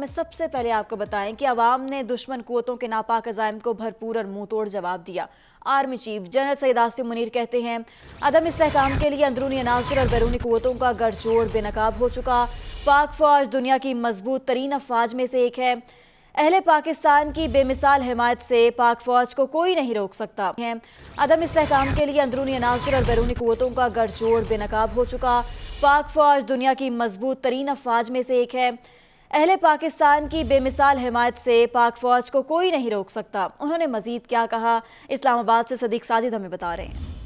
मैं सबसे पहले आपको बताएं कि अवाम ने दुश्मन कुतों के नापाक अजायम को भरपूर और मुंह तोड़ जवाब दिया army chief general Syed Asim Munir कहते हैं अदम इसकाम के लिए अंदरूनी अनासर और बैरूनी कुतों का गठजोड़ बेनकाब हो चुका पाक फौज दुनिया की मजबूत तरीन अफवाज में से एक है अहले पाकिस्तान की बेमिसाल हमायत से पाक फौज को कोई नहीं रोक सकता है अदम इसकाम के लिए अंदरूनी अनासर और बैरूनी कुतों का गठजोड़ बेनकाब हो चुका पाक फौज दुनिया की मजबूत तरीन अफवाज में से एक है अहले पाकिस्तान की बेमिसाल हमायत से पाक फौज को कोई नहीं रोक सकता उन्होंने मजीद क्या कहा इस्लामाबाद से सदीक साजिद हमें बता रहे हैं